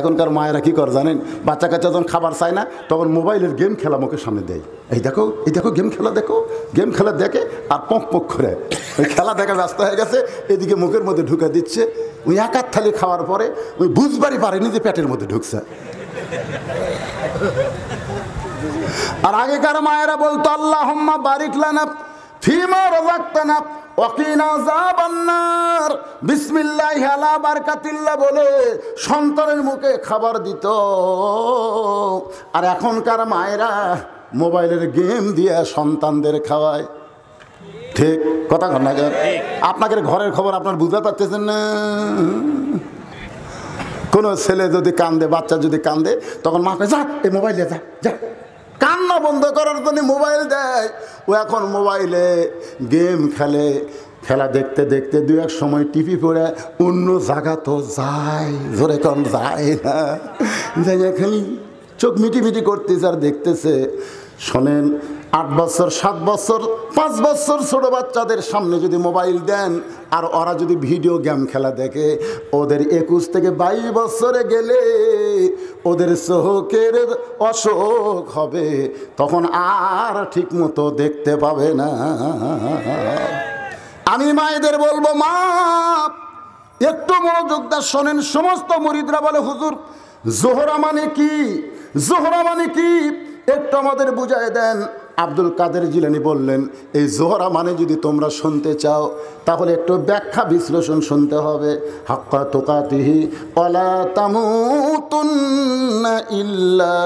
এখনকার মায়েরা কী করে জানেন বাচ্চা কাচ্চা যখন খাবার চায় না তখন মোবাইলের গেম খেলা মুখের সামনে দেয় এই দেখো এই দেখো গেম খেলা দেখো গেম খেলা দেখে আর পঁক পঁক করে ওই খেলা দেখা ব্যস্ত হয়ে গেছে এদিকে মুখের মধ্যে ঢুকে দিচ্ছে ওই একার থালি খাওয়ার পরে ওই বুঝবারই পারেনি যে পেটের মধ্যে ঢুকছে আর আগেকার মায়েরা বলতো আল্লাহ বারিক লানা ফিমা রোজাক্তানা বলে সন্তানের মুখে খাবার দিত আর এখনকার মায়েরা মোবাইলের গেম দিয়ে সন্তানদের খাওয়ায় ঠিক কথা ঘটনা আপনাদের ঘরের খবর আপনার বুঝতে পারতেছেন না কোনো ছেলে যদি কান্দে বাচ্চা যদি কান্দে তখন মা যা এই মোবাইলে যা যা কান্না বন্ধ করার জন্য মোবাইল দেয় ও এখন মোবাইলে গেম খেলে খেলা দেখতে দেখতে দু এক সময় টিভি পড়ে অন্য জায়গা তো যায় ধরে কম যায় না যাই খালি চোখ মিটি মিটি করতেছে আর দেখতেছে শোনেন আট বছর সাত বছর পাঁচ বছর ছোট বাচ্চাদের সামনে যদি মোবাইল দেন আর ওরা যদি ভিডিও গেম খেলা দেখে ওদের একুশ থেকে বাইশ বছরে গেলে ওদের চোখের অসুখ হবে তখন আর ঠিক মতো দেখতে পাবে না আমি মায়েদের বলবো মা একটু মনোযোগ দা শোনেন সমস্ত মরিদরা বলে হুজুর জোহরা মানে কি জোহরা মানে কি একটু আমাদের বুঝায় দেন আব্দুল কাদের জিলানি বললেন এই জোহরা মানে যদি তোমরা শুনতে চাও তাহলে একটু ব্যাখ্যা বিশ্লেষণ শুনতে হবে হাক্কা তোকাতিহি অলা তামুতুন্না ইল্লা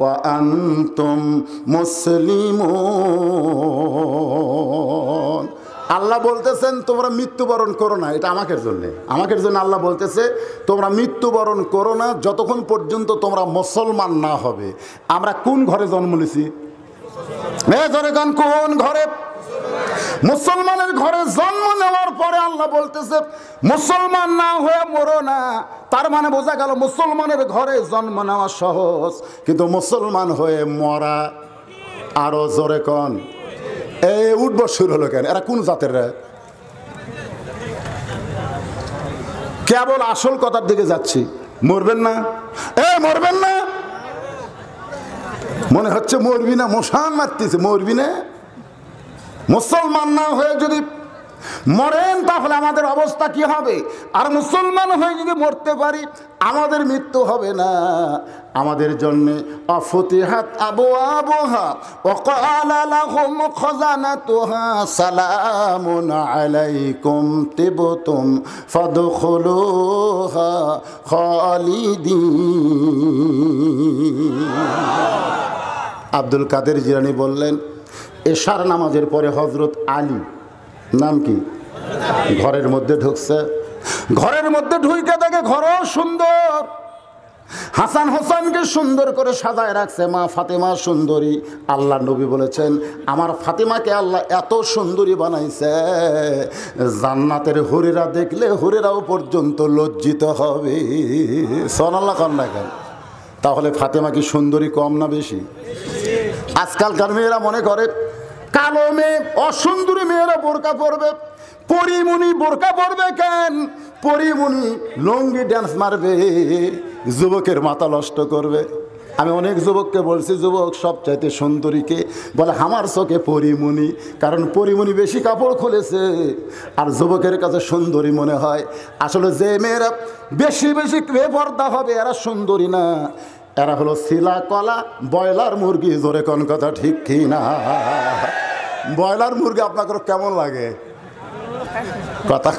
ওয়া মুসলিম আল্লাহ বলতেছেন তোমরা মৃত্যুবরণ করো না এটা আমাকের জন্যে আমাকের জন্য আল্লাহ বলতেছে তোমরা মৃত্যুবরণ করো না যতক্ষণ পর্যন্ত তোমরা মুসলমান না হবে আমরা কোন ঘরে জন্ম নিছি কোন ঘরে মুসলমানের ঘরে জন্ম নেওয়ার পরে আল্লাহ বলতেছে মুসলমান না হয়ে মরো না তার মানে বোঝা গেল মুসলমানের ঘরে জন্ম নেওয়া সহজ কিন্তু মুসলমান হয়ে মরা আরো জোরে কন এ উঠব শুরু হলো কেন এরা কোন জাতের কেবল আসল কথার দিকে যাচ্ছি মরবেন না এ মরবেন না মনে হচ্ছে মরবি না মশান মারতেছে মরবি না মুসলমান না হয়ে যদি মরেন তাহলে আমাদের অবস্থা কি হবে আর মুসলমান হয়ে যদি মরতে পারি আমাদের মৃত্যু হবে না আমাদের জন্যে অফতিহাত আবু আবহা অকালালাহুম খাজানাতুহা সালামুন আলাইকুম তিবতুম ফাদখুলুহা খালিদিন আব্দুল কাদের জিরানি বললেন এশার নামাজের পরে হজরত আলী নাম কি ঘরের মধ্যে ঢুকছে ঘরের মধ্যে ঢুইকে দেখে ঘরও সুন্দর হাসান হোসেনকে সুন্দর করে সাজায় রাখছে মা ফাতেমা সুন্দরী আল্লাহ নবী বলেছেন আমার ফাতেমাকে আল্লাহ এত সুন্দরী বানাইছে জান্নাতের হরিরা দেখলে হরিরাও পর্যন্ত লজ্জিত হবে সন আল্লাহ কন্যা কেন তাহলে ফাতেমা কি সুন্দরী কম না বেশি আজকালকার মেয়েরা মনে করে কালো মেয়ে অসুন্দরী মেয়েরা বোরকা পরবে পরিমণি বোরকা পরবে কেন পরিমণি লঙ্গি ড্যান্স মারবে যুবকের মাথা নষ্ট করবে আমি অনেক যুবককে বলছি যুবক সবচাইতে সুন্দরীকে বলে আমার চোখে পরিমণি কারণ পরিমণি বেশি কাপড় খুলেছে আর যুবকের কাছে সুন্দরী মনে হয় আসলে যে মেয়েরা বেশি বেশি বেপর্দা হবে এরা সুন্দরী না এরা হলো শিলা কলা ব্রয়লার মুরগি জোরে কোন কথা ঠিক কি না ব্রয়লার মুরগি আপনাকে কেমন লাগে কথা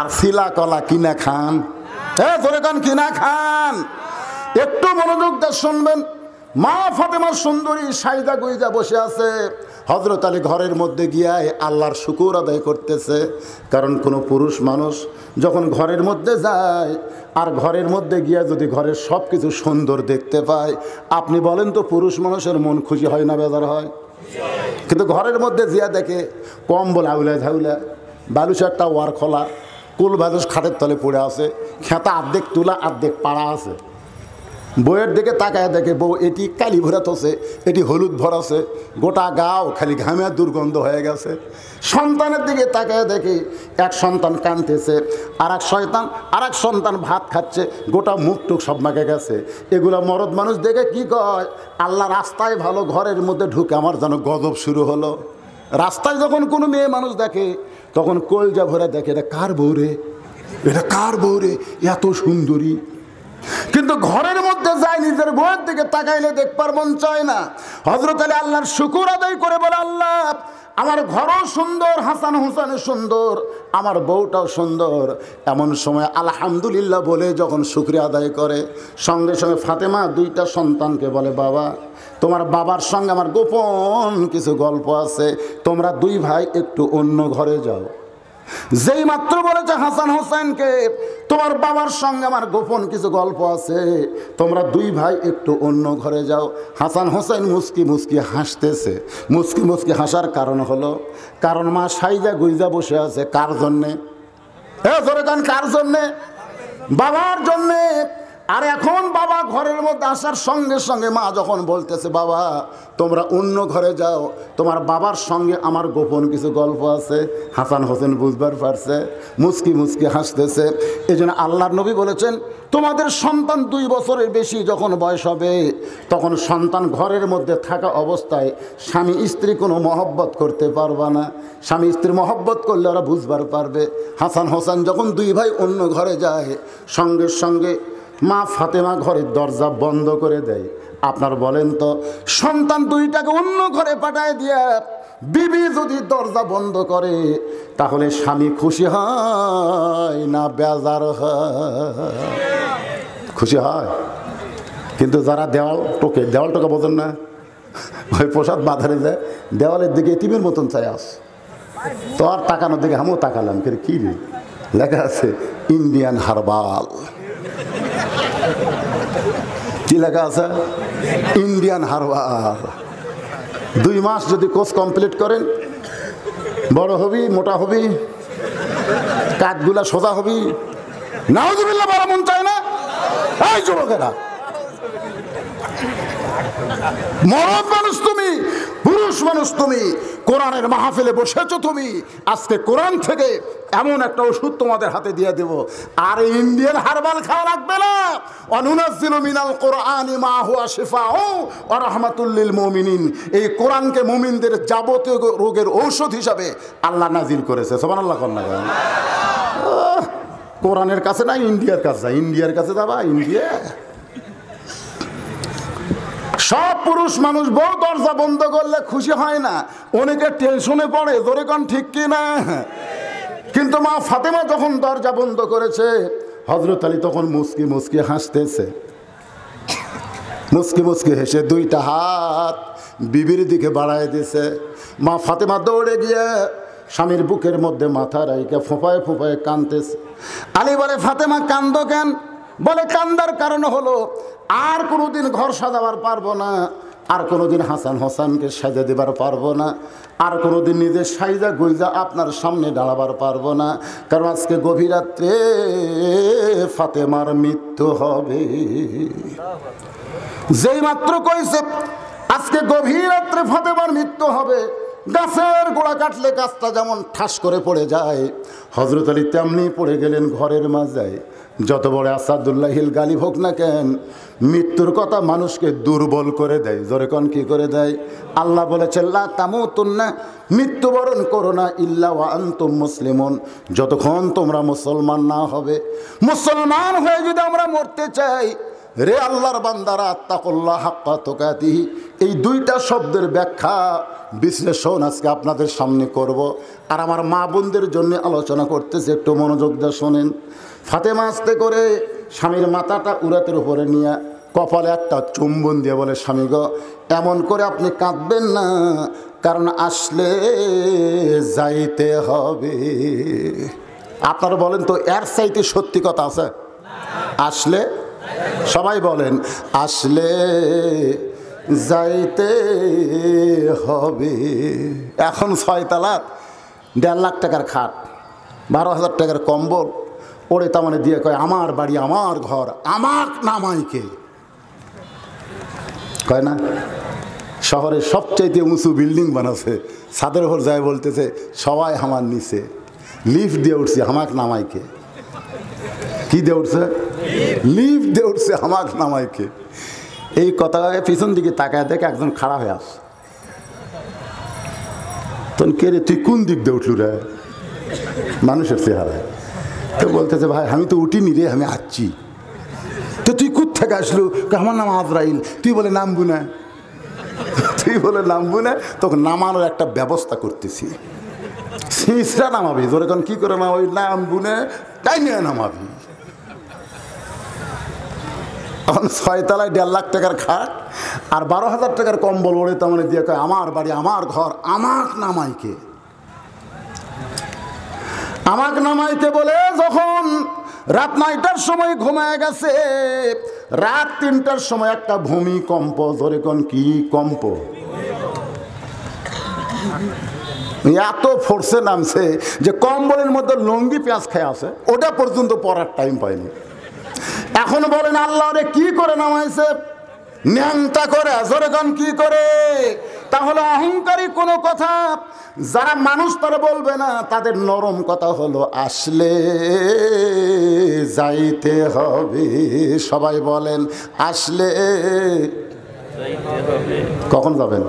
আর শিলা কলা কিনা খান হ্যাঁ জোরে কোন কিনা খান একটু মনোযোগ দিয়ে শুনবেন মা ফাতেমার সুন্দরী সাইদা গুইদা বসে আছে হজরত আলী ঘরের মধ্যে গিয়ায় আল্লাহর শুকুর আদায় করতেছে কারণ কোনো পুরুষ মানুষ যখন ঘরের মধ্যে যায় আর ঘরের মধ্যে গিয়া যদি ঘরের সব কিছু সুন্দর দেখতে পায় আপনি বলেন তো পুরুষ মানুষের মন খুশি হয় না বেজার হয় কিন্তু ঘরের মধ্যে জিয়া দেখে কম্বল আউলা ঝাউলা বালুসারটা ওয়ার খোলা কুল বালুস খাটের তলে পড়ে আছে খেতা আর্ধেক তুলা আর্ধেক পাড়া আছে বইয়ের দিকে তাকায় দেখে বউ এটি কালি ভরাতেছে এটি হলুদ ভরাছে গোটা গাও খালি ঘামের দুর্গন্ধ হয়ে গেছে সন্তানের দিকে তাকায় দেখে এক সন্তান কানতেছে আর এক শয়তান আর এক সন্তান ভাত খাচ্ছে গোটা মুখ টুক সব মাকে গেছে এগুলো মরদ মানুষ দেখে কি কয় আল্লাহ রাস্তায় ভালো ঘরের মধ্যে ঢুকে আমার যেন গজব শুরু হলো রাস্তায় যখন কোনো মেয়ে মানুষ দেখে তখন কলজা ভরে দেখে এটা কার বৌরে এটা কার বৌরে রে এত সুন্দরী কিন্তু ঘরের মধ্যে যাই নিজের ঘরের দিকে তাকাইলে দেখবার মন চায় না হজরত আলী আল্লাহর শুকুর আদায় করে বলে আল্লাহ আমার ঘরও সুন্দর হাসান হুসান সুন্দর আমার বউটাও সুন্দর এমন সময় আলহামদুলিল্লাহ বলে যখন শুক্রিয়া আদায় করে সঙ্গে সঙ্গে ফাতেমা দুইটা সন্তানকে বলে বাবা তোমার বাবার সঙ্গে আমার গোপন কিছু গল্প আছে তোমরা দুই ভাই একটু অন্য ঘরে যাও যেই মাত্র বলেছে হাসান হোসেনকে তোমার বাবার সঙ্গে আমার গোপন কিছু গল্প আছে তোমরা দুই ভাই একটু অন্য ঘরে যাও হাসান হোসেন মুস্কি মুস্কি হাসতেছে মুস্কি মুস্কি হাসার কারণ হলো কারণ মা সাইজা গুইজা বসে আছে কার জন্যে হ্যাঁ জোরে কার জন্যে বাবার জন্যে আর এখন বাবা ঘরের মধ্যে আসার সঙ্গে সঙ্গে মা যখন বলতেছে বাবা তোমরা অন্য ঘরে যাও তোমার বাবার সঙ্গে আমার গোপন কিছু গল্প আছে হাসান হোসেন বুঝবার পারছে মুস্কি মুস্কি হাসতেছে এই জন্য আল্লাহর নবী বলেছেন তোমাদের সন্তান দুই বছরের বেশি যখন বয়স হবে তখন সন্তান ঘরের মধ্যে থাকা অবস্থায় স্বামী স্ত্রী কোনো মহব্বত করতে পারবা না স্বামী স্ত্রী মহব্বত করলে ওরা বুঝবার পারবে হাসান হোসেন যখন দুই ভাই অন্য ঘরে যায় সঙ্গে সঙ্গে মা ফাতেমা ঘরের দরজা বন্ধ করে দেয় আপনার বলেন তো সন্তান দুইটাকে অন্য ঘরে পাঠায় দিয়ে বিবি যদি দরজা বন্ধ করে তাহলে স্বামী খুশি হয় না বেজার খুশি হয় কিন্তু যারা দেওয়াল টোকে দেওয়াল টোকে বোঝেন না ওই প্রসাদ বাধারে যায় দেওয়ালের দিকে টিমের মতন চাই আস তো আর তাকানোর দিকে আমিও তাকালাম কিন্তু কী লেখা আছে ইন্ডিয়ান হারবাল কি লেখা আছে ইন্ডিয়ান হারবার দুই মাস যদি কোর্স কমপ্লিট করেন বড় হবি মোটা হবি কাঠগুলা সোজা হবি নাওজুবিল্লা বড় মন চায় না এই যুবকেরা মরদ মানুষ তো পুরুষ মানুষ তুমি কোরআনের মাহফিলে বসেছো তুমি আজকে কোরআন থেকে এমন একটা ওষুধ তোমাদের হাতে দিয়ে দেব আর ইন্ডিয়ান হারবাল খাওয়া লাগবে না অনুনাজিল মিনাল কোরআন মা হুয়া শিফা ও রহমাতুল্লিল মুমিনিন এই কোরআনকে মুমিনদের যাবতীয় রোগের ঔষধ হিসাবে আল্লাহ নাজিল করেছে সোমান আল্লাহ কন্যা কোরআনের কাছে না ইন্ডিয়ার কাছে ইন্ডিয়ার কাছে দাবা ইন্ডিয়া সব পুরুষ মানুষ বউ দরজা বন্ধ করলে খুশি হয় না অনেকে টেনশনে পড়ে জোরে কন ঠিক কি না কিন্তু মা ফাতেমা যখন দরজা বন্ধ করেছে হজরত আলী তখন মুসকি মুসকি হাসতেছে মুসকি মুসকি হেসে দুইটা হাত বিবির দিকে বাড়ায় দিছে মা ফাতেমা দৌড়ে গিয়ে স্বামীর বুকের মধ্যে মাথা রাইকে ফোঁপায় ফোঁপায় কানতেছে আলী বলে ফাতেমা কান্দ কেন বলে কান্দার কারণ হলো আর কোনোদিন ঘর সাজাবার পারবো না আর কোনোদিন হাসান হোসানকে সাজা দেবার পারবো না আর কোনোদিন নিজের সাইজা গুইজা আপনার সামনে দাঁড়াবার পারবো না কারণ আজকে গভীরাত্রে ফাতেমার মৃত্যু হবে যেই মাত্র কইছে আজকে গভীর রাত্রে ফাতেমার মৃত্যু হবে গাছের গোড়া কাটলে গাছটা যেমন ঠাস করে পড়ে যায় হজরত আলী তেমনি পড়ে গেলেন ঘরের মাঝে যত বড় আসাদুল্লাহ হিল গালি হোক না কেন মৃত্যুর কথা মানুষকে দুর্বল করে দেয় জরেকন কি করে দেয় আল্লাহ বলেছে লা তামু তুন্না মৃত্যুবরণ করো না ইল্লা আন্তম মুসলিমন যতক্ষণ তোমরা মুসলমান না হবে মুসলমান হয়ে যদি আমরা মরতে চাই রে আল্লাহর বান্দারা আত্মাকল্লা হাক্কা তোকাতিহি এই দুইটা শব্দের ব্যাখ্যা বিশ্লেষণ আজকে আপনাদের সামনে করব আর আমার মা বোনদের জন্য আলোচনা করতেছে একটু মনোযোগ দিয়ে শোনেন ফাতেমা আসতে করে স্বামীর মাথাটা উড়াতের উপরে নিয়ে কপালে একটা চুম্বন দিয়ে বলে স্বামী গ এমন করে আপনি কাঁদবেন না কারণ আসলে যাইতে হবে আপনারা বলেন তো এর চাইতে সত্যি কথা আছে আসলে সবাই বলেন আসলে যাইতে হবে এখন ছয় তালাক দেড় লাখ টাকার খাট বারো হাজার টাকার কম্বল ওরে তামানে দিয়ে কয় আমার বাড়ি আমার ঘর আমার নামাইকে কয় না শহরের সবচাইতে উঁচু বিল্ডিং বানাছে ছাদের ঘর যায় বলতেছে সবাই আমার নিচে লিফট দিয়ে উঠছে হামাক নামাইকে কি দিয়ে উঠছে লিফট দিয়ে উঠছে হামাক নামাইকে এই কথা পিছন দিকে তাকায় দেখে একজন খাড়া হয়ে আস তখন কে রে তুই কোন দিক দিয়ে উঠলু রে মানুষের চেহারায় তো বলতেছে ভাই আমি তো উঠিনি রে আমি আসছি তো তুই কোথেকে আসলু আমার নাম আজরাইল তুই বলে নামবু না তুই বলে নামবু না তখন নামানোর একটা ব্যবস্থা করতেছি সিঁচরা নামাবি তোর এখন কী করে নামাবি নামবু না নিয়ে নামাবি তখন তলায় দেড় লাখ টাকার খাট আর বারো হাজার টাকার কম্বল ওড়ে তেমন দিয়ে কয় আমার বাড়ি আমার ঘর আমার নামাইকে আমাক নামাইতে বলে যখন রাত নয়টার সময় ঘুমায় গেছে রাত তিনটার সময় একটা ভূমিকম্প ধরে কোন কি কম্প এত ফোর্সে নামছে যে কম্বলের মধ্যে লঙ্গি পেঁয়াজ খেয়ে আছে ওটা পর্যন্ত পড়ার টাইম পায়নি এখন বলেন আল্লাহ রে কি করে নামাইছে ন্যাংটা করে জোরগণ কি করে তাহলে অহংকারী কোনো কথা যারা মানুষ তারা বলবে না তাদের নরম কথা হলো আসলে যাইতে হবে সবাই বলেন আসলে কখন যাবেন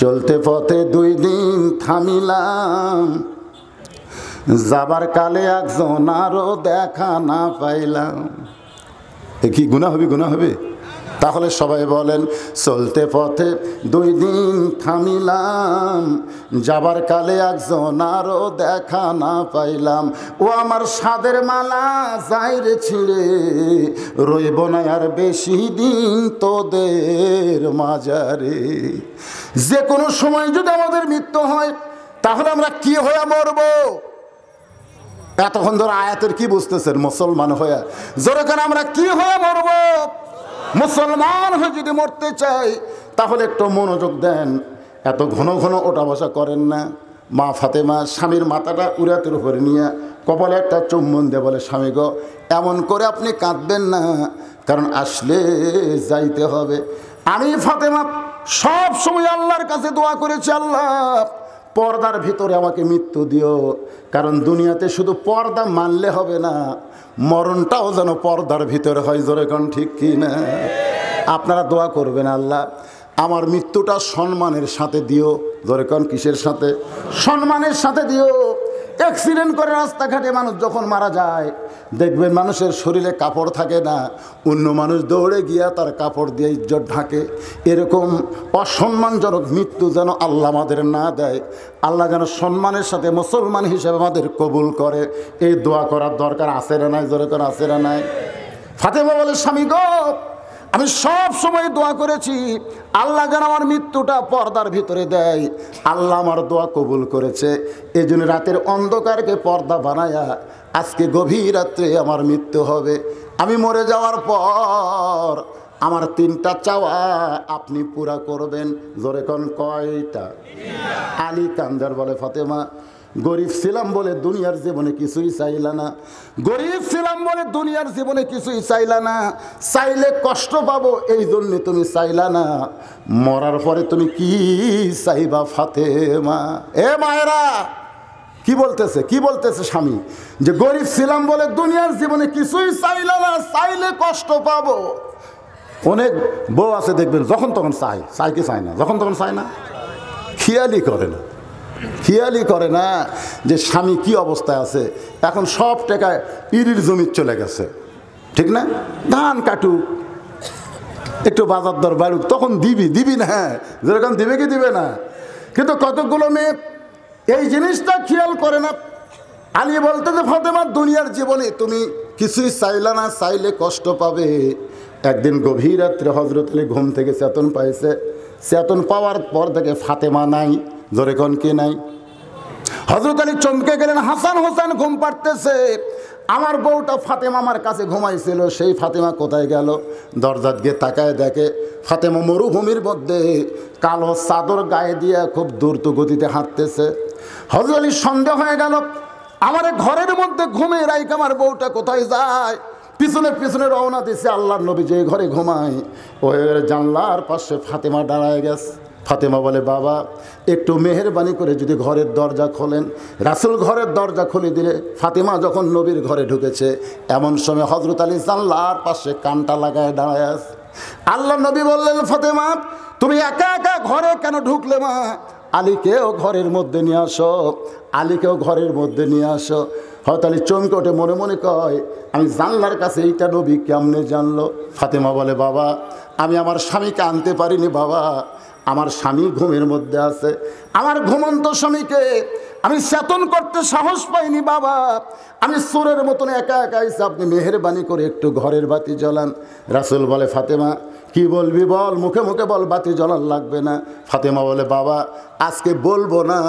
চলতে পথে দুই দিন থামিলাম যাবার কালে একজন আরো দেখা না পাইলাম কি গুণা হবে গুণা হবে তাহলে সবাই বলেন চলতে পথে দুই দিন থামিলাম যাবার কালে একজন আরো দেখা না পাইলাম ও আমার সাদের মালা যাইরে ছিঁড়ে রইব না আর বেশি দিন তোদের মাজারে যে কোনো সময় যদি আমাদের মৃত্যু হয় তাহলে আমরা কি হয়ে মরবো এতক্ষণ ধরে আয়াতের কি বুঝতেছেন মুসলমান হয়ে যেরকম আমরা কি হয়ে মরব মুসলমান হয়ে যদি মরতে চাই তাহলে একটু মনোযোগ দেন এত ঘন ঘন ওটা বসা করেন না মা ফাতেমা স্বামীর মাথাটা উড়াতের উপরে নিয়ে কপালে একটা চুম্বন দিয়ে বলে স্বামী গো এমন করে আপনি কাঁদবেন না কারণ আসলে যাইতে হবে আমি ফাতেমা সব সময় আল্লাহর কাছে দোয়া করেছি আল্লাহ পর্দার ভিতরে আমাকে মৃত্যু দিও কারণ দুনিয়াতে শুধু পর্দা মানলে হবে না মরণটাও যেন পর্দার ভিতরে হয় জোরে কন ঠিক কি না আপনারা দোয়া করবেন আল্লাহ আমার মৃত্যুটা সম্মানের সাথে দিও জোরে কন কিসের সাথে সম্মানের সাথে দিও অ্যাক্সিডেন্ট করে রাস্তাঘাটে মানুষ যখন মারা যায় দেখবেন মানুষের শরীরে কাপড় থাকে না অন্য মানুষ দৌড়ে গিয়া তার কাপড় দিয়ে ইজ্জত ঢাকে এরকম অসম্মানজনক মৃত্যু যেন আল্লাহ আমাদের না দেয় আল্লাহ যেন সম্মানের সাথে মুসলমান হিসেবে আমাদের কবুল করে এই দোয়া করার দরকার আছে না নাই জোরে করে আসে না নাই ফাতেমা বলে স্বামী গপ আমি সব সময় দোয়া করেছি আল্লাহ যেন আমার মৃত্যুটা পর্দার ভিতরে দেয় আল্লাহ আমার দোয়া কবুল করেছে এই জন্য রাতের অন্ধকারকে পর্দা বানায়া আজকে গভীর রাত্রে আমার মৃত্যু হবে আমি মরে যাওয়ার পর আমার তিনটা চাওয়া আপনি পুরা করবেন জোরে কন কয়টা আলী কান্দার বলে ফাতেমা গরিব ছিলাম বলে দুনিয়ার জীবনে কিছুই চাইলা না গরিব ছিলাম বলে দুনিয়ার জীবনে কিছুই চাইলা না চাইলে কষ্ট পাবো এই জন্যে তুমি চাইলা না মরার পরে তুমি কি চাইবা ফাতে মা এ মায়েরা কি বলতেছে কি বলতেছে স্বামী যে গরিব ছিলাম বলে দুনিয়ার জীবনে কিছুই চাইলা না চাইলে কষ্ট পাবো অনেক বউ আছে দেখবেন যখন তখন চাই চাই কি চাই না যখন তখন চাই না খেয়ালই করে না খেয়ালই করে না যে স্বামী কি অবস্থায় আছে এখন সব টাকা ইরির জমির চলে গেছে ঠিক না ধান কাটুক একটু বাজার দর বাড়ুক তখন দিবি দিবি না হ্যাঁ। যেরকম দিবে কি দিবে না কিন্তু কতগুলো মেয়ে এই জিনিসটা খেয়াল করে না আলী বলতে যে ফতেমার দুনিয়ার জীবনে তুমি কিছুই চাইলে না চাইলে কষ্ট পাবে একদিন গভীর রাত্রে হজরত আলী ঘুম থেকে চেতন পাইছে চেতন পাওয়ার পর থেকে ফাতেমা নাই জোরে কন কি নাই হজরত আলী চমকে গেলেন হাসান হোসেন ঘুম পাড়তেছে আমার বউটা ফাতেমা আমার কাছে ঘুমাইছিল সেই ফাতেমা কোথায় গেল দরজাত গিয়ে তাকায় দেখে ফাতেমা মরুভূমির মধ্যে কালো চাদর গায়ে দিয়ে খুব দ্রুত গতিতে হাঁটতেছে হজরত আলী সন্দেহ হয়ে গেল আমার ঘরের মধ্যে ঘুমে রাইক আমার বউটা কোথায় যায় পিছনে পিছনে রওনা দিছে আল্লাহর নবী যে ঘরে ঘুমায় ওই জানলার পাশে ফাতেমা দাঁড়ায় গেছে ফাতেমা বলে বাবা একটু মেহরবানি করে যদি ঘরের দরজা খোলেন রাসুল ঘরের দরজা খুলে দিলে ফাতেমা যখন নবীর ঘরে ঢুকেছে এমন সময় হজরত আলী জানলার পাশে কানটা লাগায় দাঁড়ায় আল্লাহ নবী বললেন ফাতেমা তুমি একা একা ঘরে কেন ঢুকলে মা আলীকেও ঘরের মধ্যে নিয়ে আসো আলীকেও ঘরের মধ্যে নিয়ে আসো হয়তো আলী চমকে ওঠে মনে মনে কয় আমি জানলার কাছে এইটা নবী কেমনে জানলো ফাতেমা বলে বাবা আমি আমার স্বামীকে আনতে পারিনি বাবা আমার স্বামী ঘুমের মধ্যে আছে আমার ঘুমন্ত স্বামীকে আমি চেতন করতে সাহস পাইনি বাবা আমি সুরের মতন একা একা এসে আপনি মেহরবানি করে একটু ঘরের বাতি জ্বলান রাসুল বলে ফাতেমা কি বলবি বল মুখে মুখে বল বাতি জ্বলান লাগবে না ফাতেমা বলে বাবা আজকে বলবো না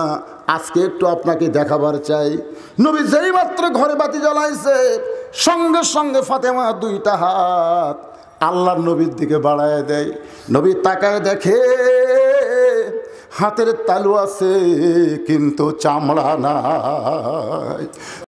আজকে একটু আপনাকে দেখাবার চাই নবী যেই মাত্র ঘরে বাতি জ্বলাইছে সঙ্গে সঙ্গে ফাতেমা দুইটা হাত আল্লাহ নবীর দিকে বাড়ায় দেয় নবী তাকায় দেখে হাতের তালু আছে কিন্তু চামড়া না